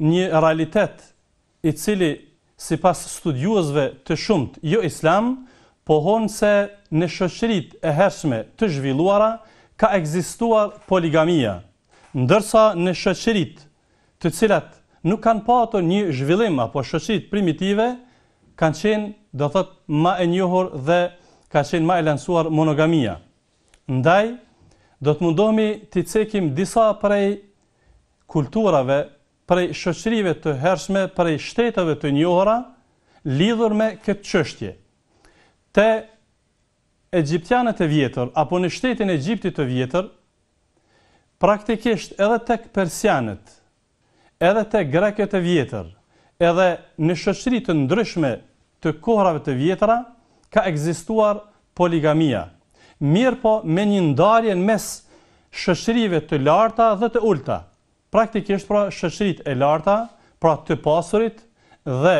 një realitet i cili si pas studiuzve të shumët jo islam, pohon se në shëqërit e hershme të zhvilluara ka egzistuar poligamia, ndërsa në shëqërit të cilat nuk kanë patur një zhvillim apo shëqërit primitive, kanë qenë, do thot, ma e njohor dhe ka qenë ma e lansuar monogamia. Ndaj, do të mundohemi të cekim disa prej kulturave prej shoqërive të hershme, prej shteteve të njohura lidhur me këtë çështje. Te egjiptianët e vjetër apo në shtetin e Egjiptit të vjetër, praktikisht edhe tek persianët, edhe tek grekët e vjetër, edhe në shoqëri të ndryshme të kohrave të vjetra ka ekzistuar poligamia. Mirë po me një ndarjen mes shëshrive të larta dhe të ulta praktikisht pra shëshrit e larta, pra të pasurit dhe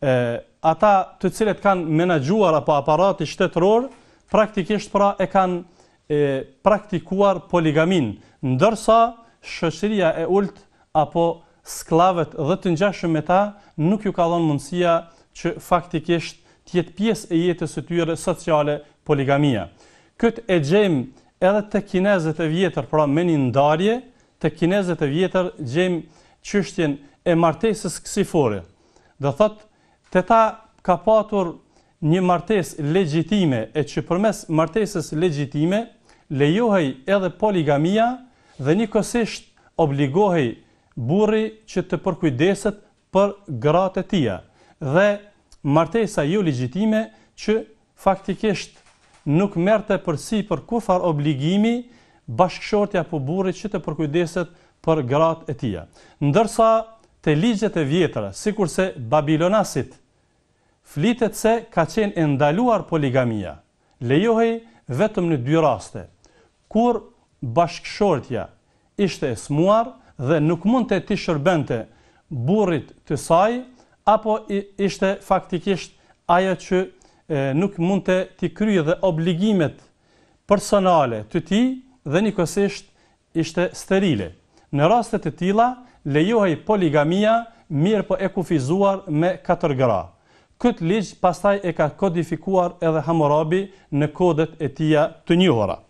e, ata të cilet kanë menagjuar apo aparati shtetëror, praktikisht pra e kanë e, praktikuar poligamin, ndërsa shëshria e ult apo sklavet dhe të njashëm me ta nuk ju ka dhonë mundësia që faktikisht tjetë pies e jetës të tyre sociale poligamia. Këtë e gjemë edhe të kinezet e vjetër pra meni ndarje, të kinezët e vjetër gjem qështjen e martesës kësifore. Dhe thot, të ta ka patur një martes legjitime e që përmes martesës legjitime lejohej edhe poligamia dhe një kësisht obligohej burri që të përkujdeset për gratë tia dhe martesa jo legjitime që faktikisht nuk merte përsi për kufar obligimi bashkëshortja po burrit që të përkujdeset për gratë e tia. Ndërsa të ligjet e vjetra, si kurse Babilonasit, flitet se ka qenë ndaluar poligamia, lejohej vetëm në dy raste, kur bashkëshortja ishte esmuar dhe nuk mund të ti shërbente burrit të saj, apo ishte faktikisht aja që e, nuk mund të ti kryjë dhe obligimet personale të ti, dhe një kësisht ishte sterile. Në rastet e tila, lejohaj poligamia mirë për po e kufizuar me katër gra. Këtë ligjë pastaj e ka kodifikuar edhe Hamorabi në kodet e tia të njohora.